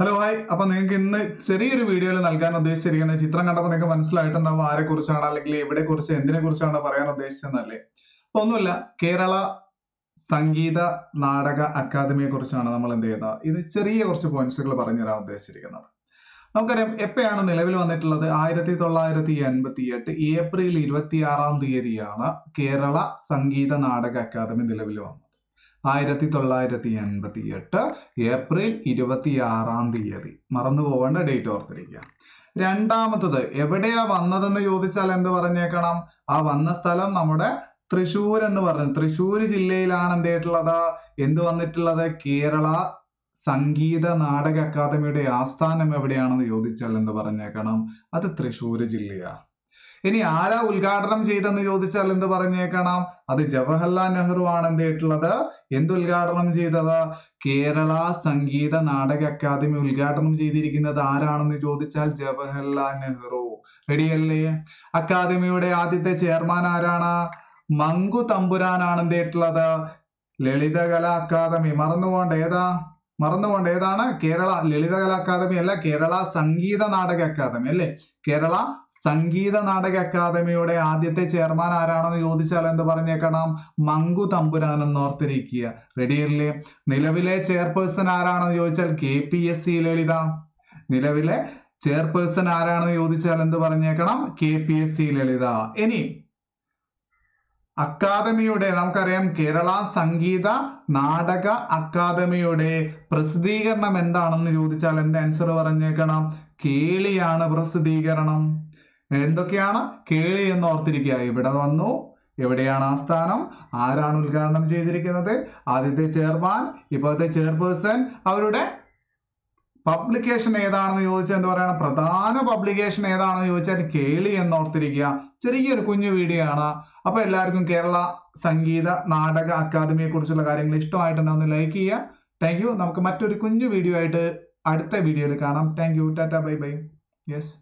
hello hi അപ്പൊ നിങ്ങൾക്ക് ഇന്ന് ചെറിയൊരു വീഡിയോയിൽ നൽകാൻ ഉദ്ദേശിച്ചിരിക്കുന്ന ചിത്രം കണ്ടപ്പോൾ നിങ്ങൾക്ക് മനസ്സിലായിട്ടുണ്ടാവും ആരെ കുറിച്ചാണ് അല്ലെങ്കിൽ എവിടെ കുറിച്ച് എന്തിനെ കുറിച്ചാണ് പറയാൻ ഉദ്ദേശിച്ചതെന്നല്ലേ ഒന്നുമില്ല കേരള സംഗീത നാടക അക്കാദമിയെ കുറിച്ചാണ് നമ്മൾ എന്ത് ചെയ്യുന്നത് ഇത് ചെറിയ കുറച്ച് പോയിന്റ്സുകൾ തരാൻ ഉദ്ദേശിച്ചിരിക്കുന്നത് നമുക്കറിയാം എപ്പോഴാണ് നിലവിൽ വന്നിട്ടുള്ളത് ആയിരത്തി തൊള്ളായിരത്തി എൺപത്തി എട്ട് ഏപ്രിൽ ഇരുപത്തിയാറാം തീയതിയാണ് കേരള സംഗീത നാടക അക്കാദമി നിലവിൽ വന്നത് ആയിരത്തി തൊള്ളായിരത്തി എൺപത്തി എട്ട് ഏപ്രിൽ ഇരുപത്തി ആറാം തീയതി മറന്നു പോവേണ്ട ഡേറ്റ് ഓർത്തിരിക്കുക രണ്ടാമത്തത് എവിടെയാ വന്നതെന്ന് ചോദിച്ചാൽ എന്ത് പറഞ്ഞേക്കണം ആ വന്ന സ്ഥലം നമ്മുടെ തൃശ്ശൂർ എന്ന് പറഞ്ഞു തൃശ്ശൂർ ജില്ലയിലാണ് ചെയ്തിട്ടുള്ളത് എന്ത് വന്നിട്ടുള്ളത് കേരള സംഗീത നാടക അക്കാദമിയുടെ ആസ്ഥാനം എവിടെയാണെന്ന് ചോദിച്ചാൽ എന്ത് പറഞ്ഞേക്കണം അത് തൃശ്ശൂർ ജില്ലയാണ് ഇനി ആരാ ഉദ്ഘാടനം ചെയ്തെന്ന് ചോദിച്ചാൽ എന്ത് പറഞ്ഞേക്കണം അത് ജവഹർലാൽ നെഹ്റു ആണ് എന്ത് ചെയ്തിട്ടുള്ളത് എന്ത് ഉദ്ഘാടനം ചെയ്തത് കേരള സംഗീത നാടക അക്കാദമി ഉദ്ഘാടനം ചെയ്തിരിക്കുന്നത് ആരാണെന്ന് ചോദിച്ചാൽ ജവഹർലാൽ നെഹ്റു റെഡിയല്ലേ അക്കാദമിയുടെ ആദ്യത്തെ ചെയർമാൻ ആരാണ് മങ്കു തമ്പുരാനാണ് എന്ത് ചെയ്തിട്ടുള്ളത് ലളിതകലാ അക്കാദമി മറന്നു പോകണ്ട ഏതാ മറന്നുകൊണ്ട് ഏതാണ് കേരള ലളിതകലാ അക്കാദമി അല്ല കേരള സംഗീത നാടക അക്കാദമി അല്ലേ കേരള സംഗീത നാടക അക്കാദമിയുടെ ആദ്യത്തെ ചെയർമാൻ ആരാണെന്ന് ചോദിച്ചാൽ എന്ത് പറഞ്ഞേക്കണം മങ്കു തമ്പുരാൻ എന്ന് ഓർത്തിരിക്കുക റെഡിയല്ലേ നിലവിലെ ചെയർപേഴ്സൺ ആരാണെന്ന് ചോദിച്ചാൽ K P S C Lalitha നിലവിലെ ചെയർപേഴ്സൺ ആരാണെന്ന് ചോദിച്ചാൽ എന്ത് പറഞ്ഞേക്കണം K P S C Lalitha ഇനി അക്കാദമിയുടെ നമുക്കറിയാം കേരള സംഗീത നാടക അക്കാദമിയുടെ പ്രസിദ്ധീകരണം എന്താണെന്ന് ചോദിച്ചാൽ എന്റെ ആൻസർ പറഞ്ഞേക്കണം കേളിയാണ് പ്രസിദ്ധീകരണം എന്തൊക്കെയാണ് കേളി എന്ന് ഓർത്തിരിക്കുക ഇവിടെ വന്നു എവിടെയാണ് ആ സ്ഥാനം ആരാണ് ഉദ്ഘാടനം ചെയ്തിരിക്കുന്നത് ആദ്യത്തെ ചെയർമാൻ ഇപ്പോഴത്തെ ചെയർപേഴ്സൺ അവരുടെ പബ്ലിക്കേഷൻ ഏതാണെന്ന് ചോദിച്ചാൽ എന്താ പറയുക പ്രധാന പബ്ലിക്കേഷൻ ഏതാണെന്ന് ചോദിച്ചാൽ കേളി എന്നോർത്തിരിക്കുക ചെറിയൊരു കുഞ്ഞു വീഡിയോ ആണ് അപ്പോൾ എല്ലാവർക്കും കേരള സംഗീത നാടക അക്കാദമിയെ കുറിച്ചുള്ള കാര്യങ്ങൾ ഇഷ്ടമായിട്ടുണ്ടെങ്കിൽ ഒന്ന് ലൈക്ക് ചെയ്യുക താങ്ക് യു നമുക്ക് മറ്റൊരു കുഞ്ഞു വീഡിയോ ആയിട്ട് അടുത്ത വീഡിയോയിൽ കാണാം thank you tata bye bye yes